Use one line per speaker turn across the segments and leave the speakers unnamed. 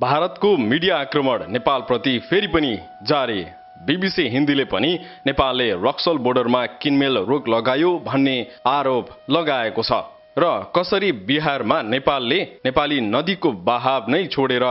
भारतको मिडिया आक्रमण नेपालप्रति फेरि पनि जारी बिबिसी हिन्दीले पनि नेपालले रक्सल बोर्डरमा किनमेल रोक लगायो भन्ने आरोप लगाएको छ र कसरी बिहारमा नेपालले नेपाली नदीको बहाव नै छोडेर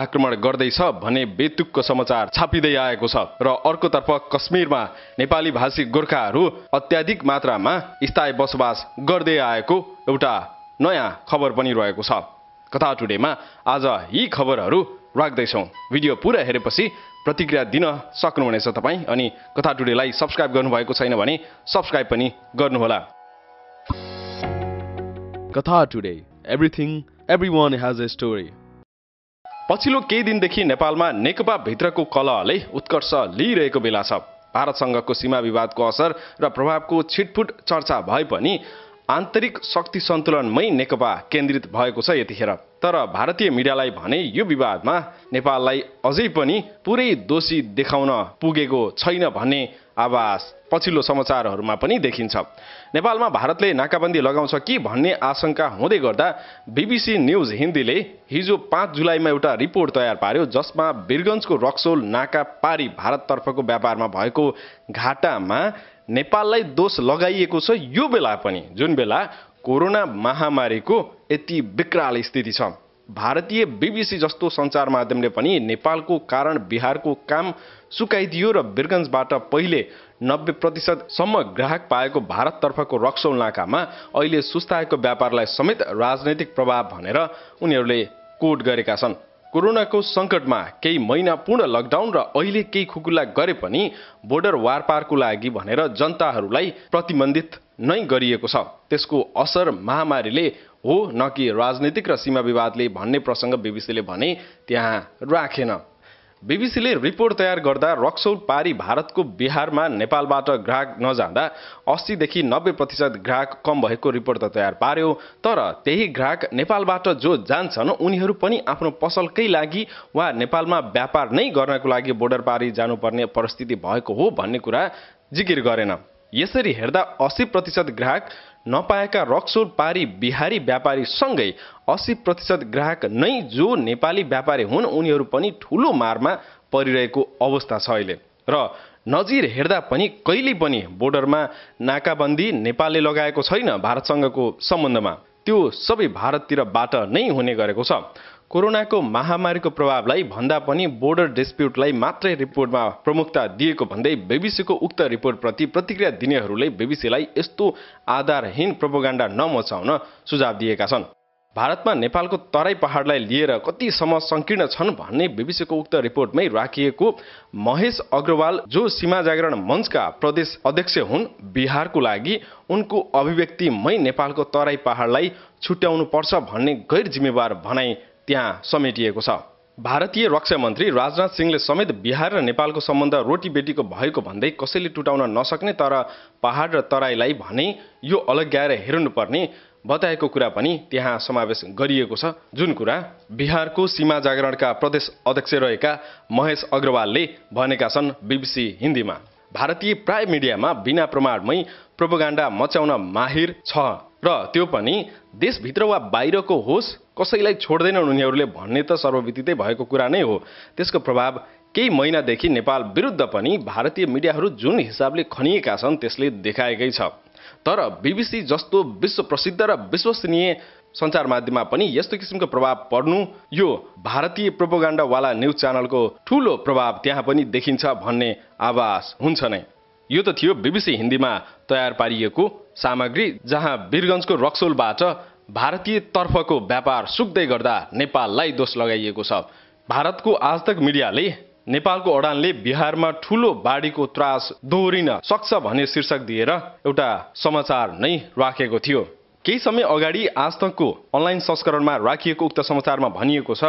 आक्रमण गर्दैछ भन्ने बेतुकको समाचार छापिँदै आएको छ र अर्कोतर्फ कश्मीरमा नेपाली भाषी गोर्खाहरू अत्याधिक मात्रामा स्थायी बसोबास गर्दै आएको एउटा नयाँ खबर पनि रहेको छ कथा टुडेमा आज यी खबरहरू राख्दैछौँ भिडियो पुरा हेरेपछि प्रतिक्रिया दिन सक्नुहुनेछ तपाईँ अनि कथा टुडेलाई सब्सक्राइब गर्नुभएको छैन भने सब्सक्राइब पनि गर्नुहोला कथा today everything everyone has a story पछिल्लो केही दिनदेखि नेपालमा नेकपा भित्रको कलहले उत्कर्ष लिइरहेको बेला छ भारतसँगको सीमा विवादको असर र प्रभावको छिटफुट चर्चा भए पनि आन्तरिक शक्ति सन्तुलनमै नेकपा केन्द्रित भएको छ यतिखेर तर भारतीय मिडियालाई भने यो विवादमा नेपाललाई अझै पनि पुरै दोषी देखाउन पुगेको छैन भन्ने आवाज पछिल्लो समाचारहरूमा पनि देखिन्छ नेपालमा भारतले नाकाबन्दी लगाउँछ कि भन्ने आशंका हुँदै गर्दा बिबिसी न्युज हिन्दीले हिजो पाँच जुलाईमा एउटा रिपोर्ट तयार पार्यो जसमा बिरगन्जको रक्सोल नाका पारी भारततर्फको व्यापारमा भएको घाटामा नेपाललाई दोष लगाइएको छ यो बेला पनि जुन बेला कोरोना महामारीको यति विकराल स्थिति छ भारतीय बिबिसी जस्तो सञ्चार माध्यमले पनि नेपालको कारण बिहारको काम सुकाइदियो र बिरगन्जबाट पहिले नब्बे प्रतिशतसम्म ग्राहक पाएको भारततर्फको रक्सौल नाकामा अहिले सुस्ताएको व्यापारलाई समेत राजनैतिक प्रभाव भनेर उनीहरूले कोट गरेका छन् कोरोनाको सङ्कटमा केही महिना पूर्ण लकडाउन र अहिले केही खुकुला गरे पनि बोर्डर वारपारको लागि भनेर जनताहरूलाई प्रतिबन्धित नै गरिएको छ त्यसको असर महामारीले हो न कि राजनीतिक र सीमा विवादले भन्ने प्रसङ्ग बिबिसीले भने त्यहाँ राखेन बिबिसीले रिपोर्ट तयार गर्दा रक्सौल पारी भारतको बिहारमा नेपालबाट ग्राहक नजाँदा अस्सीदेखि नब्बे प्रतिशत ग्राहक कम भएको रिपोर्ट त तयार पार्यो तर त्यही ग्राहक नेपालबाट जो जान्छन् उनीहरू पनि आफ्नो पसलकै लागि वा नेपालमा व्यापार नै गर्नको लागि बोर्डर पारी जानुपर्ने परिस्थिति भएको हो भन्ने कुरा जिकिर गरेन यसरी हेर्दा अस्सी प्रतिशत ग्राहक नपाएका रक्सोर पारी बिहारी व्यापारीसँगै असी प्रतिशत ग्राहक नै जो नेपाली व्यापारी हुन् उनीहरू पनि ठुलो मारमा परिरहेको अवस्था छ अहिले र नजिर हेर्दा पनि कहिले पनि बोर्डरमा नाकाबन्दी नेपालले लगाएको छैन भारतसँगको सम्बन्धमा त्यो सबै भारततिरबाट नै हुने गरेको छ कोरोनाको महामारीको प्रभावलाई भन्दा पनि बोर्डर डिस्प्युटलाई मात्रै रिपोर्टमा प्रमुखता दिएको भन्दै बेबिसीको उक्त रिपोर्टप्रति प्रतिक्रिया दिनेहरूले बेबिसीलाई यस्तो आधारहीन प्रोपोगाण्डा नमचाउन सुझाव दिएका छन् भारतमा नेपालको तराई पहाडलाई लिएर कतिसम्म सङ्कीर्ण छन् भन्ने बिबिसीको उक्त रिपोर्टमै राखिएको महेश अग्रवाल जो सीमा जागरण मञ्चका प्रदेश अध्यक्ष हुन् बिहारको लागि उनको अभिव्यक्तिमै नेपालको तराई पहाडलाई छुट्याउनुपर्छ भन्ने गैर जिम्मेवार भनाइ त्यहाँ समेटिएको छ भारतीय रक्षा मन्त्री राजनाथ सिंहले समेत बिहार र नेपालको सम्बन्ध रोटीबेटीको भएको भन्दै कसैले टुटाउन नसक्ने तर पहाड र तराईलाई भने यो अलग्याएर हेर्नुपर्ने बताएको कुरा पनि त्यहाँ समावेश गरिएको छ जुन कुरा बिहारको सीमा जागरणका प्रदेश अध्यक्ष रहेका महेश अग्रवालले भनेका छन् बिबिसी हिन्दीमा भारतीय प्राय मिडियामा बिना प्रमाणमै प्रोपोगान्डा मच्याउन माहिर छ र त्यो पनि देशभित्र वा बाहिरको होस् कसैलाई छोड्दैनन् उनीहरूले भन्ने त सर्वविदितै भएको कुरा नै हो त्यसको प्रभाव केही महिनादेखि नेपाल विरुद्ध पनि भारतीय मिडियाहरू जुन हिसाबले खनिएका छन् त्यसले देखाएकै छ तर बिबिसी जस्तो विश्व प्रसिद्ध र विश्वसनीय सञ्चार माध्यममा पनि यस्तो किसिमको प्रभाव पर्नु यो भारतीय प्रोपोगाण्डावाला न्युज च्यानलको ठुलो प्रभाव त्यहाँ पनि देखिन्छ भन्ने आभास हुन्छ नै यो त थियो बिबिसी हिन्दीमा तयार पारिएको सामग्री जहाँ वीरगन्जको रक्सोलबाट तर्फको व्यापार सुक्दै गर्दा नेपाललाई दोष लगाइएको छ भारतको आजतक मिडियाले नेपालको अडानले बिहारमा ठुलो बाढीको त्रास दोहोरिन सक्छ भन्ने शीर्षक दिएर एउटा समाचार नै राखेको थियो केही समय अगाडि आजतकको अनलाइन संस्करणमा राखिएको उक्त समाचारमा भनिएको छ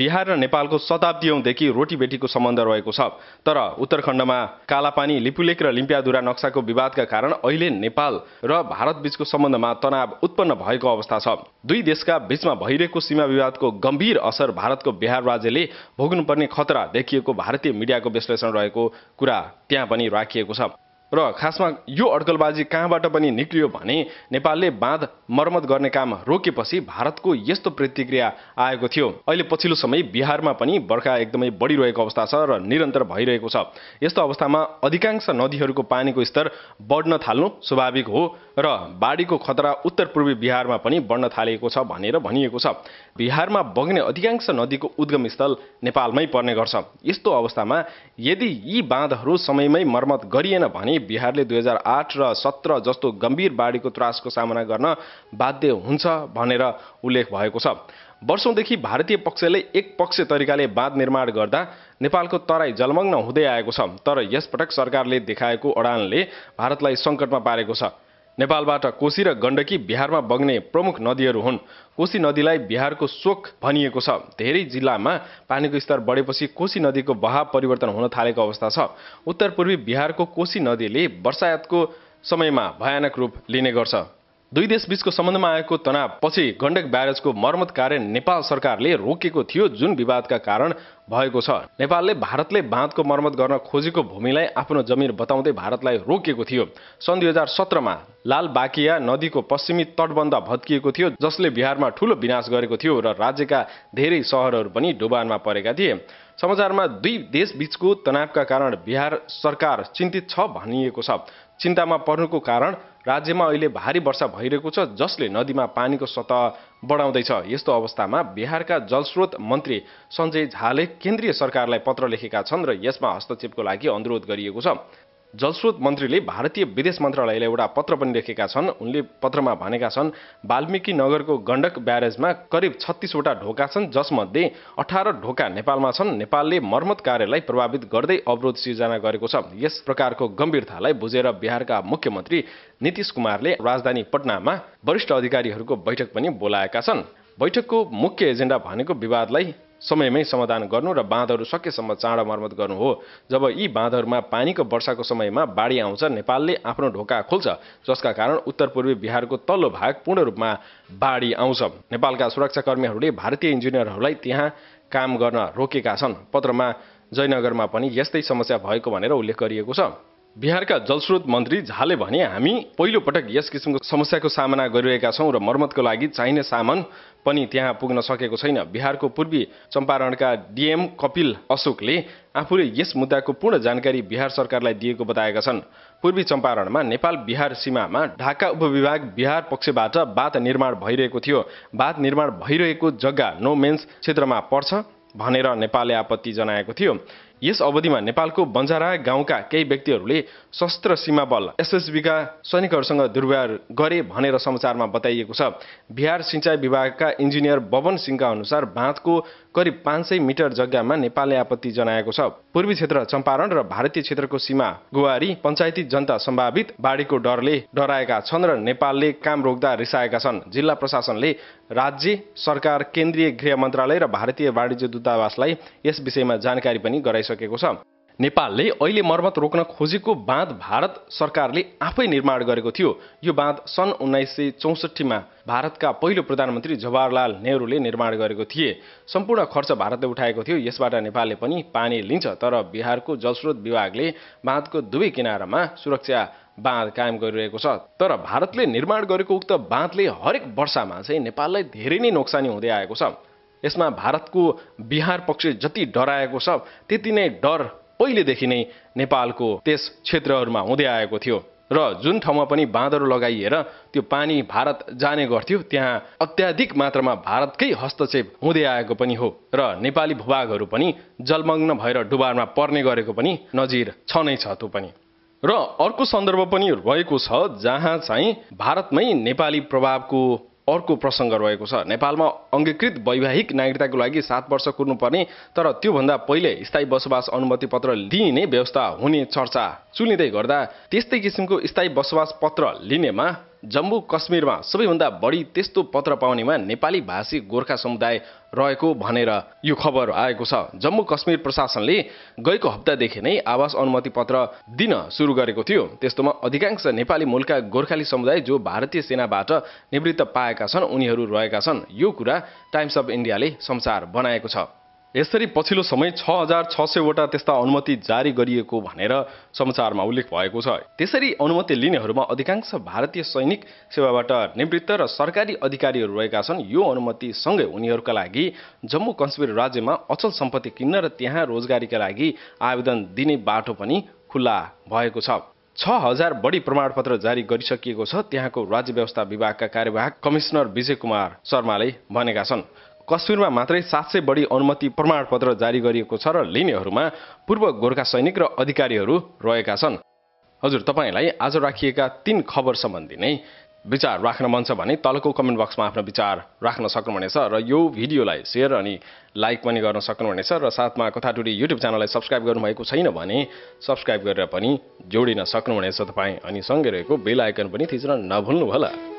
बिहार र नेपालको शताब्दीयौँदेखि रोटीबेटीको सम्बन्ध रहेको छ तर उत्तरखण्डमा कालापानी लिपुलेक र लिम्पियाधुरा नक्साको विवादका कारण अहिले नेपाल र भारतबीचको सम्बन्धमा तनाव उत्पन्न भएको अवस्था छ दुई देशका बीचमा भइरहेको सीमा विवादको गम्भीर असर भारतको बिहार राज्यले भोग्नुपर्ने खतरा देखिएको भारतीय मिडियाको विश्लेषण रहेको कुरा त्यहाँ पनि राखिएको छ र खासमा यो अड्कलबाजी कहाँबाट पनि निक्लियो भने नेपालले बाँध मर्मत गर्ने काम रोकेपछि भारतको यस्तो प्रतिक्रिया आएको थियो अहिले पछिल्लो समय बिहारमा पनि बर्खा एकदमै बढिरहेको अवस्था छ र निरन्तर भइरहेको छ यस्तो अवस्थामा अधिकांश नदीहरूको पानीको स्तर बढ्न थाल्नु स्वाभाविक हो र बाढीको खतरा उत्तर पूर्वी बिहारमा पनि बढ्न थालेको छ भनेर भनिएको छ बिहारमा बग्ने अधिकांश नदीको उद्गम स्थल नेपालमै पर्ने गर्छ यस्तो अवस्थामा यदि यी बाँधहरू समयमै मर्मत गरिएन भने बिहारले दुई हजार आठ र सत्र जस्तो गम्भीर बाढीको त्रासको सामना गर्न बाध्य हुन्छ भनेर उल्लेख भएको छ वर्षौँदेखि भारतीय पक्षले एक पक्ष तरिकाले बाँध निर्माण गर्दा नेपालको तराई जलमग्न हुँदै आएको छ तर यसपटक सरकारले देखाएको अडानले भारतलाई सङ्कटमा पारेको छ नेपालबाट कोशी र गण्डकी बिहारमा बग्ने प्रमुख नदीहरू हुन् कोशी नदीलाई बिहारको शोक भनिएको छ धेरै जिल्लामा पानीको स्तर बढेपछि कोशी नदीको बहाव परिवर्तन हुन थालेको अवस्था छ उत्तर पूर्वी बिहारको कोशी नदीले वर्षायातको समयमा भयानक रूप लिने गर्छ दुई देश बीचको सम्बन्धमा आएको तनाव पछि गण्डक ब्यारेजको मर्मत कार्य नेपाल सरकारले रोकेको थियो जुन विवादका कारण भएको छ नेपालले भारतले बाँधको मर्मत गर्न खोजेको भूमिलाई आफ्नो जमिन बताउँदै भारतलाई रोकेको थियो सन् दुई हजार सत्रमा लाल बाकिया नदीको पश्चिमी तटबन्ध भत्किएको थियो जसले बिहारमा ठुलो विनाश गरेको थियो र राज्यका धेरै सहरहरू पनि डुबानमा परेका थिए समाचारमा दुई देश बीचको तनावका कारण बिहार सरकार चिन्तित छ भनिएको छ चिन्तामा पर्नुको कारण राज्यमा अहिले भारी वर्षा भइरहेको छ जसले नदीमा पानीको सतह बढाउँदैछ यस्तो अवस्थामा बिहारका जलस्रोत मन्त्री सञ्जय झाले केन्द्रीय सरकारलाई पत्र लेखेका छन् र यसमा हस्तक्षेपको लागि अनुरोध गरिएको छ जलस्रोत मन्त्रीले भारतीय विदेश मन्त्रालयलाई एउटा पत्र पनि लेखेका छन् उनले पत्रमा भनेका छन् वाल्मिकी नगरको गण्डक ब्यारेजमा करिब छत्तिसवटा ढोका छन् जसमध्ये अठार ढोका नेपालमा छन् नेपालले मर्मत कार्यलाई प्रभावित गर्दै अवरोध सिर्जना गरेको छ यस प्रकारको गम्भीरतालाई बुझेर बिहारका मुख्यमन्त्री नीतिश कुमारले राजधानी पटनामा वरिष्ठ अधिकारीहरूको बैठक पनि बोलाएका छन् बैठकको मुख्य एजेन्डा भनेको विवादलाई समयमै समाधान गर्नु र बाँधहरू सकेसम्म चाँडो मर्मत गर्नु हो जब यी बाँधहरूमा पानीको वर्षाको समयमा बाढी आउँछ नेपालले आफ्नो ढोका खोल्छ जसका कारण उत्तर पूर्वी बिहारको तल्लो भाग पूर्ण रूपमा बाढी आउँछ नेपालका सुरक्षाकर्मीहरूले भारतीय इन्जिनियरहरूलाई त्यहाँ काम गर्न रोकेका छन् पत्रमा जयनगरमा पनि यस्तै समस्या भएको भनेर उल्लेख गरिएको छ बिहारका जलस्रोत मन्त्री झाले भने हामी पहिलो पटक यस किसिमको समस्याको सामना गरिरहेका छौँ र मर्मतको लागि चाहिने सामान पनि त्यहाँ पुग्न सकेको छैन बिहारको पूर्वी चम्पारणका डिएम कपिल अशोकले आफूले यस मुद्दाको पूर्ण जानकारी बिहार सरकारलाई दिएको बताएका छन् पूर्वी चम्पारणमा नेपाल बिहार सीमामा ढाका उपविभाग बिहार पक्षबाट बाँध निर्माण भइरहेको थियो बाँध निर्माण भइरहेको जग्गा नो मेन्स क्षेत्रमा पर्छ भनेर नेपालले आपत्ति जनाएको थियो यस अवधिमा नेपालको बन्जारा गाउँका केही व्यक्तिहरूले सशस्त्र सीमा बल एसएसबीका सैनिकहरूसँग दुर्व्यवहार गरे भनेर समाचारमा बताइएको छ बिहार सिँचाइ विभागका इन्जिनियर बवन सिंहका अनुसार बाँधको करिब पाँच सय मिटर जग्गामा नेपालले आपत्ति जनाएको छ पूर्वी क्षेत्र चम्पारण र भारतीय क्षेत्रको सीमा गुवारी पञ्चायती जनता सम्भावित बाढीको डरले डराएका छन् र नेपालले काम रोक्दा रिसाएका छन् जिल्ला प्रशासनले राज्य सरकार केन्द्रीय गृह मन्त्रालय र भारतीय वाणिज्य दूतावासलाई यस विषयमा जानकारी पनि गराइसक्यो भइसकेको छ नेपालले अहिले मर्मत रोक्न खोजेको बाँध भारत सरकारले आफै निर्माण गरेको थियो यो बाँध सन् उन्नाइस सय चौसठीमा भारतका पहिलो प्रधानमन्त्री जवाहरलाल नेहरूले निर्माण गरेको थिए सम्पूर्ण खर्च भारतले उठाएको थियो यसबाट नेपालले पनि पानी लिन्छ तर बिहारको जलस्रोत विभागले बाँधको दुवै किनारामा सुरक्षा बाँध कायम गरिरहेको छ तर भारतले निर्माण गरेको उक्त बाँधले हरेक वर्षमा चाहिँ नेपाललाई धेरै नै नोक्सानी हुँदै आएको छ यसमा भारतको बिहार पक्ष जति डराएको छ त्यति नै डर पहिलेदेखि नै नेपालको त्यस क्षेत्रहरूमा हुँदै आएको थियो र जुन ठाउँमा पनि बाँदर लगाइएर त्यो पानी भारत जाने गर्थ्यो त्यहाँ अत्याधिक मात्रामा भारतकै हस्तक्षेप हुँदै आएको पनि हो र नेपाली भूभागहरू पनि जलमग्न भएर डुबारमा पर्ने गरेको पनि नजिर छ नै छ त्यो पनि र अर्को सन्दर्भ पनि रहेको छ जहाँ चाहिँ भारतमै नेपाली प्रभावको अर्को प्रसङ्ग रहेको छ नेपालमा अङ्गीकृत वैवाहिक नागरिकताको लागि सात वर्ष कुर्नुपर्ने तर त्योभन्दा पहिले स्थायी बसोबास अनुमति पत्र लिइने व्यवस्था हुने चर्चा चुनिँदै गर्दा त्यस्तै किसिमको स्थायी बसोबास पत्र लिनेमा जम्मू कश्मीरमा सबैभन्दा बढी त्यस्तो पत्र पाउनेमा नेपाली भाषी गोर्खा समुदाय रहेको भनेर यो खबर आएको छ जम्मू कश्मीर प्रशासनले गएको हप्तादेखि नै आवास अनुमति पत्र दिन सुरु गरेको थियो त्यस्तोमा अधिकांश नेपाली मूलका गोर्खाली समुदाय जो भारतीय सेनाबाट निवृत्त पाएका छन् उनीहरू रहेका छन् यो कुरा टाइम्स अफ इन्डियाले संसार बनाएको छ यसरी पछिल्लो समय छ हजार छ सयवटा त्यस्ता अनुमति जारी गरिएको भनेर समाचारमा उल्लेख भएको छ त्यसरी अनुमति लिनेहरूमा अधिकांश भारतीय सैनिक सेवाबाट निवृत्त र सरकारी अधिकारीहरू रहेका छन् यो अनुमति सँगै उनीहरूका लागि जम्मू कश्मीर राज्यमा अचल सम्पत्ति किन्न र त्यहाँ रोजगारीका लागि आवेदन दिने बाटो पनि खुल्ला भएको छ छ हजार बढी प्रमाणपत्र जारी गरिसकिएको छ त्यहाँको राज्य व्यवस्था विभागका कार्यवाहक कमिश्नर विजय कुमार शर्माले भनेका छन् कश्मीरमा मात्रै सात सय बढी अनुमति प्रमाणपत्र जारी गरिएको छ र लिनेहरूमा पूर्व गोर्खा सैनिक र अधिकारीहरू रहेका छन् हजुर तपाईँलाई आज राखिएका तीन खबर सम्बन्धी नै विचार राख्न मन छ भने तलको कमेन्ट बक्समा आफ्नो विचार राख्न सक्नुहुनेछ र यो भिडियोलाई सेयर अनि लाइक पनि गर्न सक्नुहुनेछ र साथमा कथाटुरी युट्युब च्यानललाई सब्सक्राइब गर्नुभएको छैन भने सब्सक्राइब गरेर पनि जोडिन सक्नुहुनेछ तपाईँ अनि सँगै रहेको बेल आइकन पनि थिच्न नभुल्नु होला